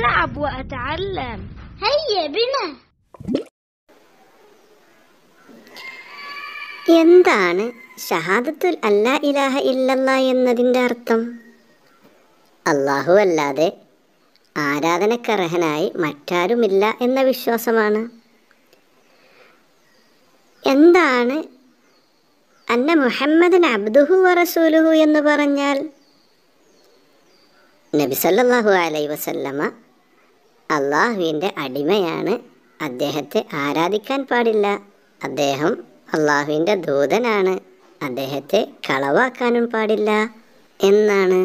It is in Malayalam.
ألعب وأتعلم هيا بنا എന്താണ് ഷഹാദത്തുൽ അല്ല ഇലാഹ ഇല്ലല്ല എന്നതിൻ്റെ അർത്ഥം അള്ളാഹു അല്ലാതെ ആരാധനക്കർഹനായി മറ്റാരുമില്ല എന്ന വിശ്വാസമാണ് എന്താണ് അന്ന മുഹമ്മദിൻ അബ്ദുഹു വറസൂലുഹു എന്ന് പറഞ്ഞാൽ നബി സല്ലല്ലാഹു അലൈ വസല്ലമ്മ അള്ളാഹുവിൻ്റെ അടിമയാണ് അദ്ദേഹത്തെ ആരാധിക്കാൻ പാടില്ല അദ്ദേഹം അള്ളാഹുവിൻ്റെ ദൂതനാണ് അദ്ദേഹത്തെ കളവാക്കാനും പാടില്ല എന്നാണ്